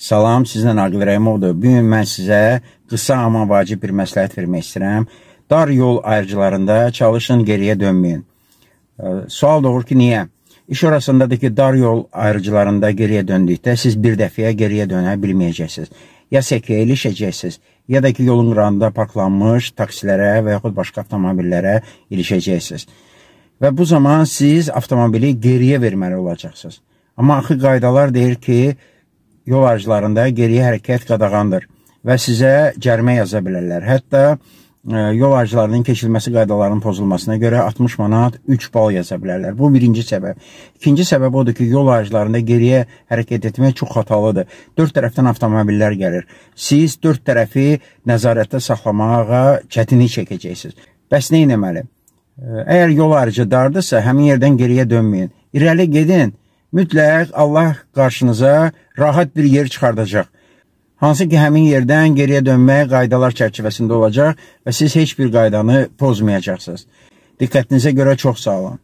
Salam, sizlə Aqil Rəhimovdur. Bu gün mən sizə qısa amma vacib bir məsləhət vermək istəyirəm. Dar yol ayrıcılarında çalışın, geriyə dönməyin. Sual doğur ki, niyə? İş orasındadır ki, dar yol ayrıcılarında geriyə döndükdə siz bir dəfəyə geriyə dönə bilməyəcəksiniz. Ya səkiyə ilişəcəksiniz, ya da ki, yolun qırağında parklanmış taksilərə və yaxud başqa avtomobillərə ilişəcəksiniz. Və bu zaman siz avtomobili geriyə verməli olacaqsınız. Amma axı qaydalar deyir ki, yol araclarında geriyə hərəkət qadağandır və sizə cərimə yaza bilərlər. Hətta e, yol aracılarının keçilməsi qaydalarının pozulmasına görə 60 manat 3 bal yaza bilərlər. Bu birinci səbəb. İkinci səbəb odur ki, yol aracılarında geriyə hərəkət etmək çox xatalıdır. Dörd tərəfdən avtomobillər gəlir. Siz dörd tərəfi nəzarətdə saxlamağa çətinlik çəkəcəksiniz. Bəs nə etməli? E, əgər yol aracı dardırsa, həmin yerdən geriyə dönməyin. İrəli gedin, mütləq Allah qarşınıza rahat bir yer çıxardacaq. Hansı ki, həmin yerdən geriyə dönmək qaydalar çərçivəsində olacaq və siz heç bir qaydanı pozmayacaqsınız. Diqqətinizə görə çox sağ olun.